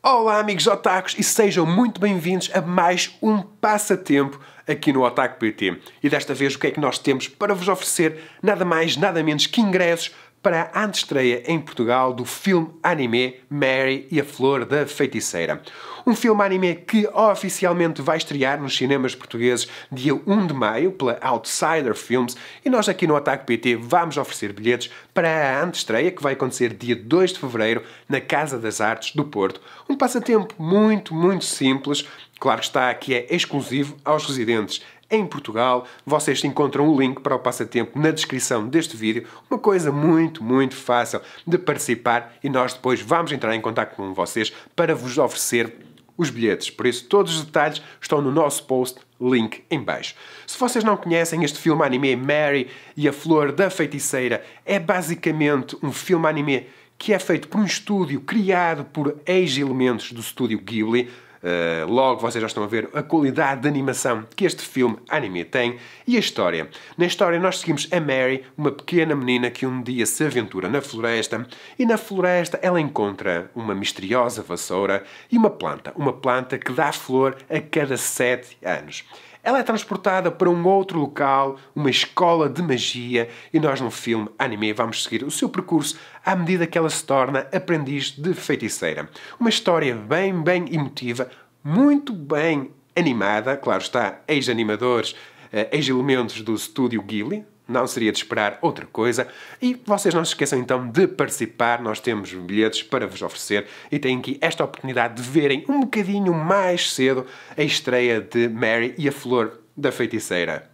Olá, amigos otakus, e sejam muito bem-vindos a mais um passatempo aqui no Otaku PT. E desta vez, o que é que nós temos para vos oferecer? Nada mais, nada menos que ingressos para a estreia em Portugal do filme anime Mary e a Flor da Feiticeira. Um filme anime que oficialmente vai estrear nos cinemas portugueses dia 1 de maio pela Outsider Films e nós aqui no Ataque PT vamos oferecer bilhetes para a antestreia que vai acontecer dia 2 de fevereiro na Casa das Artes do Porto. Um passatempo muito, muito simples, claro que está, que é exclusivo aos residentes em Portugal. Vocês encontram o link para o passatempo na descrição deste vídeo. Uma coisa muito, muito fácil de participar e nós depois vamos entrar em contato com vocês para vos oferecer os bilhetes. Por isso, todos os detalhes estão no nosso post, link em baixo. Se vocês não conhecem, este filme anime Mary e a Flor da Feiticeira é basicamente um filme anime que é feito por um estúdio criado por ex-elementos do estúdio Ghibli, eh, logo, vocês já estão a ver a qualidade de animação que este filme anime tem e a história. Na história, nós seguimos a Mary, uma pequena menina que um dia se aventura na floresta e na floresta ela encontra uma misteriosa vassoura e uma planta, uma planta que dá flor a cada sete anos. Ela é transportada para um outro local, uma escola de magia, e nós no filme anime vamos seguir o seu percurso à medida que ela se torna aprendiz de feiticeira. Uma história bem, bem emotiva, muito bem animada, claro está, ex-animadores, eh, ex-elementos do estúdio Ghibli, não seria de esperar outra coisa. E vocês não se esqueçam então de participar, nós temos bilhetes para vos oferecer e têm aqui esta oportunidade de verem um bocadinho mais cedo a estreia de Mary e a Flor da Feiticeira.